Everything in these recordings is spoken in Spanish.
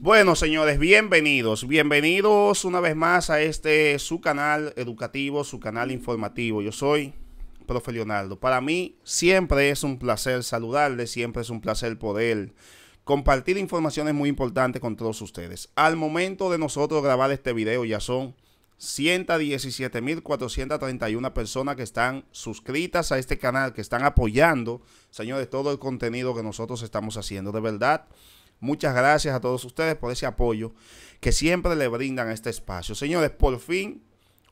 Bueno, señores, bienvenidos, bienvenidos una vez más a este su canal educativo, su canal informativo. Yo soy profe Leonardo. Para mí siempre es un placer saludarles, siempre es un placer poder compartir informaciones muy importantes con todos ustedes. Al momento de nosotros grabar este video ya son 117.431 personas que están suscritas a este canal, que están apoyando, señores, todo el contenido que nosotros estamos haciendo. De verdad Muchas gracias a todos ustedes por ese apoyo que siempre le brindan a este espacio. Señores, por fin,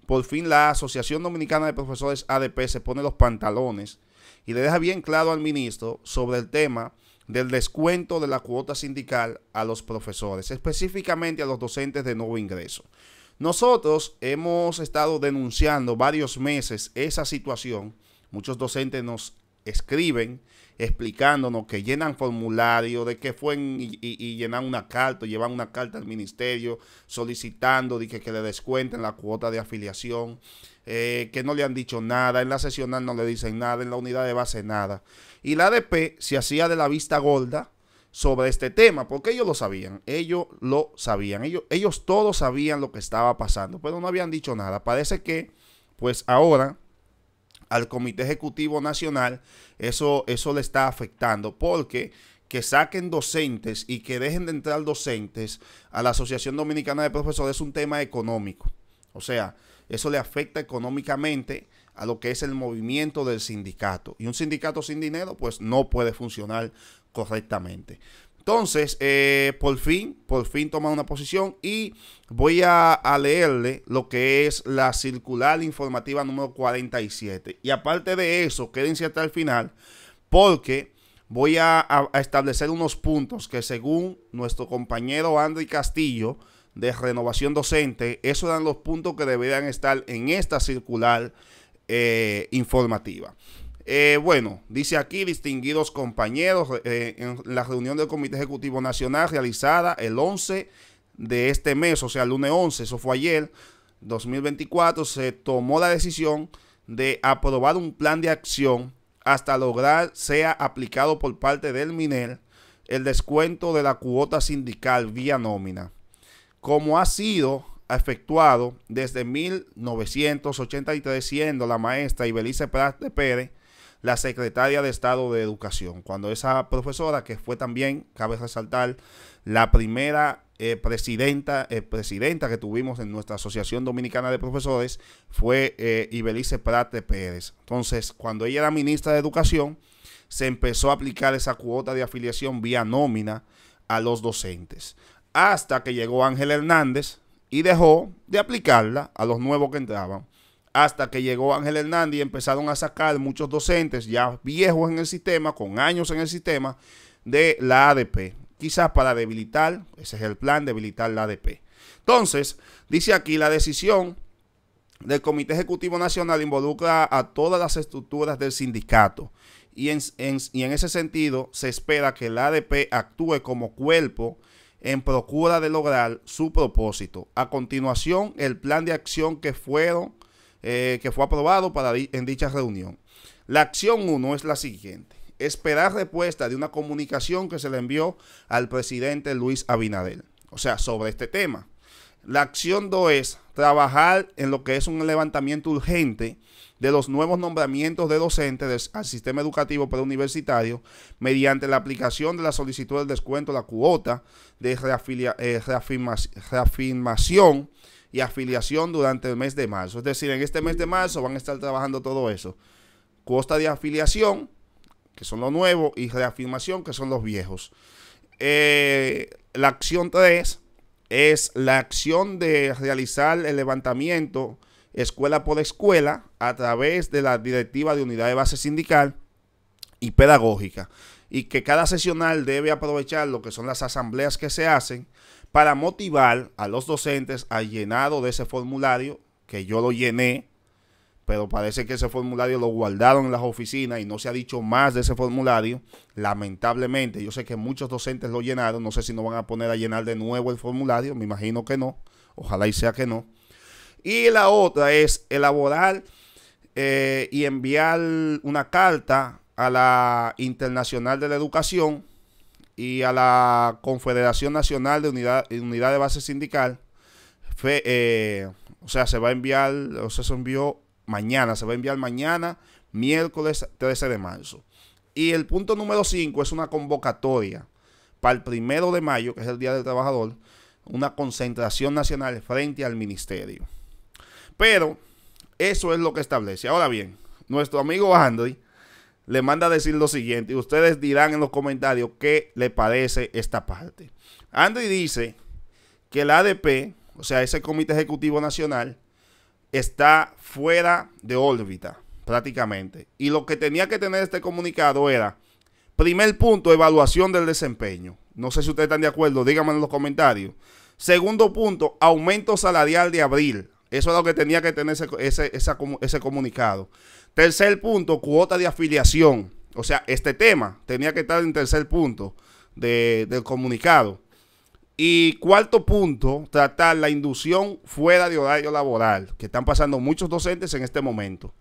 por fin la Asociación Dominicana de Profesores ADP se pone los pantalones y le deja bien claro al ministro sobre el tema del descuento de la cuota sindical a los profesores, específicamente a los docentes de nuevo ingreso. Nosotros hemos estado denunciando varios meses esa situación. Muchos docentes nos escriben explicándonos, que llenan formulario, de que fue y, llenan una carta, llevan una carta al ministerio solicitando de que, le descuenten la cuota de afiliación, eh, que no le han dicho nada, en la sesión no le dicen nada, en la unidad de base nada. Y la ADP se hacía de la vista gorda sobre este tema, porque ellos lo sabían, ellos lo sabían, ellos, ellos todos sabían lo que estaba pasando, pero no habían dicho nada. Parece que, pues ahora al Comité Ejecutivo Nacional, eso, eso le está afectando porque que saquen docentes y que dejen de entrar docentes a la Asociación Dominicana de Profesores es un tema económico. O sea, eso le afecta económicamente a lo que es el movimiento del sindicato. Y un sindicato sin dinero, pues no puede funcionar correctamente. Entonces, eh, por fin, por fin toma una posición y voy a, leerle lo que es la circular informativa número 47. Y aparte de eso, quédense hasta el final porque voy a, establecer unos puntos que según nuestro compañero andy Castillo de Renovación Docente, esos eran los puntos que deberían estar en esta circular eh, informativa. Eh, bueno, dice aquí, distinguidos compañeros, eh, en la reunión del Comité Ejecutivo Nacional realizada el 11 de este mes, o sea, el lunes 11, eso fue ayer, 2024, se tomó la decisión de aprobar un plan de acción hasta lograr sea aplicado por parte del MINER el descuento de la cuota sindical vía nómina, como ha sido efectuado desde 1983, siendo la maestra Ibelice Pérez la secretaria de Estado de Educación, cuando esa profesora, que fue también, cabe resaltar, la primera eh, presidenta, eh, presidenta que tuvimos en nuestra Asociación Dominicana de Profesores, fue eh, Ibelice Prate Pérez. Entonces, cuando ella era ministra de Educación, se empezó a aplicar esa cuota de afiliación vía nómina a los docentes. Hasta que llegó Ángel Hernández y dejó de aplicarla a los nuevos que entraban hasta que llegó Ángel Hernández y empezaron a sacar muchos docentes ya viejos en el sistema, con años en el sistema, de la ADP. Quizás para debilitar, ese es el plan, debilitar la ADP. Entonces, dice aquí la decisión del Comité Ejecutivo Nacional involucra a todas las estructuras del sindicato y en, y en ese sentido se espera que la ADP actúe como cuerpo en procura de lograr su propósito. A continuación, el plan de acción que fueron eh, que fue aprobado para en dicha reunión. La acción 1 es la siguiente. Esperar respuesta de una comunicación que se le envió al presidente Luis Abinadel. O sea, sobre este tema. La acción 2 es trabajar en lo que es un levantamiento urgente de los nuevos nombramientos de docentes al sistema educativo preuniversitario mediante la aplicación de la solicitud del descuento de la cuota de eh, reafirmación y afiliación durante el mes de marzo. Es decir, en este mes de marzo van a estar trabajando todo eso. costa de afiliación, que son los nuevos, y reafirmación, que son los viejos. Eh, la acción 3 es la acción de realizar el levantamiento escuela por escuela a través de la directiva de unidad de base sindical y pedagógica y que cada sesional debe aprovechar lo que son las asambleas que se hacen para motivar a los docentes a llenado de ese formulario, que yo lo llené, pero parece que ese formulario lo guardaron en las oficinas y no se ha dicho más de ese formulario, lamentablemente. Yo sé que muchos docentes lo llenaron, no sé si nos van a poner a llenar de nuevo el formulario, me imagino que no, ojalá y sea que no. Y la otra es elaborar eh, y enviar una carta a la Internacional de la Educación y a la Confederación Nacional de Unidad, Unidad de Base Sindical. Eh, o sea, se va a enviar, o se envió mañana, se va a enviar mañana, miércoles 13 de marzo. Y el punto número 5 es una convocatoria para el primero de mayo, que es el Día del Trabajador, una concentración nacional frente al ministerio. Pero eso es lo que establece. Ahora bien, nuestro amigo Andri le manda a decir lo siguiente y ustedes dirán en los comentarios qué le parece esta parte. Andy dice que el ADP, o sea, ese Comité Ejecutivo Nacional, está fuera de órbita prácticamente. Y lo que tenía que tener este comunicado era, primer punto, evaluación del desempeño. No sé si ustedes están de acuerdo, díganme en los comentarios. Segundo punto, aumento salarial de abril. Eso es lo que tenía que tener ese, ese, ese comunicado. Tercer punto, cuota de afiliación. O sea, este tema tenía que estar en tercer punto del comunicado. Y cuarto punto, tratar la inducción fuera de horario laboral, que están pasando muchos docentes en este momento.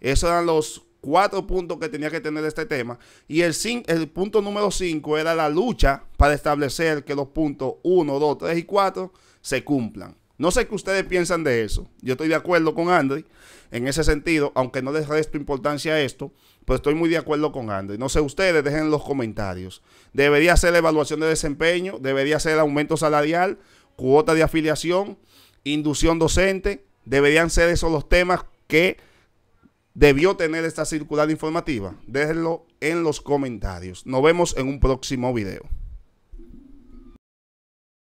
Esos eran los cuatro puntos que tenía que tener este tema. Y el, el punto número cinco era la lucha para establecer que los puntos 1, 2, 3 y 4 se cumplan. No sé qué ustedes piensan de eso. Yo estoy de acuerdo con Andy en ese sentido, aunque no les resto importancia a esto, pero estoy muy de acuerdo con Andy. No sé ustedes, dejen en los comentarios. ¿Debería ser la evaluación de desempeño? ¿Debería ser aumento salarial? ¿Cuota de afiliación? ¿Inducción docente? ¿Deberían ser esos los temas que debió tener esta circular informativa? Déjenlo en los comentarios. Nos vemos en un próximo video.